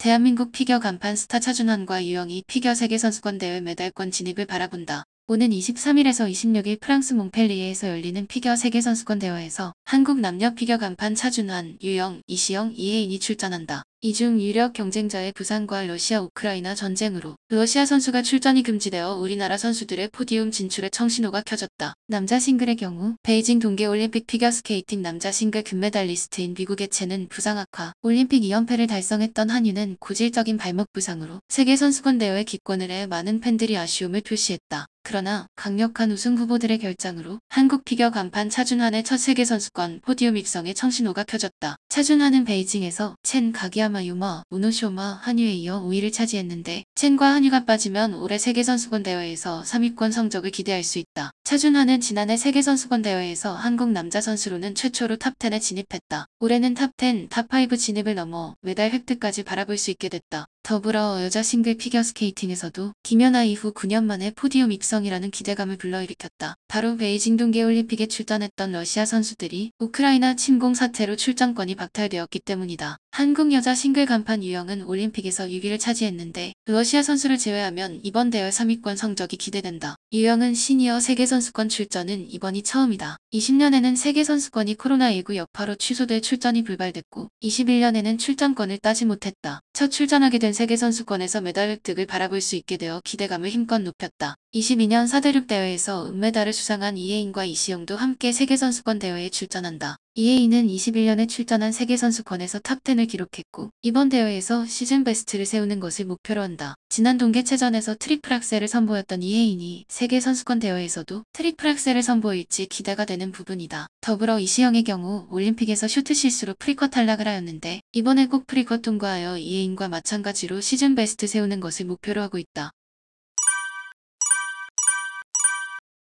대한민국 피겨 간판 스타 차준환과 유영이 피겨 세계선수권 대회 메달권 진입을 바라본다. 오는 23일에서 26일 프랑스 몽펠리에에서 열리는 피겨 세계선수권 대회에서 한국 남녀 피겨 간판 차준환, 유영, 이시영, 이혜인이 출전한다. 이 중 유력 경쟁자의 부상과 러시아 우크라이나 전쟁으로 러시아 선수가 출전이 금지되어 우리나라 선수들의 포디움 진출에 청신호가 켜졌다. 남자 싱글의 경우 베이징 동계올림픽 피겨스케이팅 남자 싱글 금메달리스트인 미국의 채는 부상 악화, 올림픽 2연패를 달성했던 한유는 고질적인 발목 부상으로 세계선수권 대회 기권을 해 많은 팬들이 아쉬움을 표시했다. 그러나 강력한 우승 후보들의 결장으로 한국 피겨 간판 차준환의 첫 세계선수권 포디움 입성의 청신호가 켜졌다. 차준환은 베이징에서 첸 가기야마 유마, 우노쇼마, 한유에 이어 5위를 차지했는데 첸과 한유가 빠지면 올해 세계선수권 대회에서 3위권 성적을 기대할 수 있다. 차준환은 지난해 세계선수권 대회에서 한국 남자 선수로는 최초로 탑10에 진입했다. 올해는 탑10, 탑5 진입을 넘어 메달 획득까지 바라볼 수 있게 됐다. 더불어 여자 싱글 피겨스케이팅에서도 김연아 이후 9년 만에 포디움 입성이라는 기대감을 불러일으켰다. 바로 베이징 동계올림픽에 출전했던 러시아 선수들이 우크라이나 침공 사태로 출전권이 박탈되었기 때문이다. 한국 여자 싱글 간판 유형은 올림픽에서 6위를 차지했는데 러시아 선수를 제외하면 이번 대회 3위권 성적이 기대된다. 유형은 시니어 세계선수권 출전은 이번이 처음이다. 20년에는 세계선수권이 코로나19 여파로 취소돼 출전이 불발됐고 21년에는 출전권을 따지 못했다. 첫 출전하게 된 세계선수권에서 메달 획득을 바라볼 수 있게 되어 기대감을 힘껏 높였다. 22년 4대륙 대회에서 은메달을 수상한 이혜인과 이시영도 함께 세계선수권 대회에 출전한다. 이에이는 21년에 출전한 세계선수권에서 탑10을 기록했고 이번 대회에서 시즌 베스트를 세우는 것을 목표로 한다. 지난 동계체전에서 트리플 악셀을 선보였던 이혜인이 세계선수권 대회에서도 트리플 악셀을 선보일지 기대가 되는 부분이다. 더불어 이시영의 경우 올림픽에서 슈트 실수로 프리컷 탈락을 하였는데 이번에 꼭 프리컷 통과하여 이혜인과 마찬가지로 시즌 베스트 세우는 것을 목표로 하고 있다.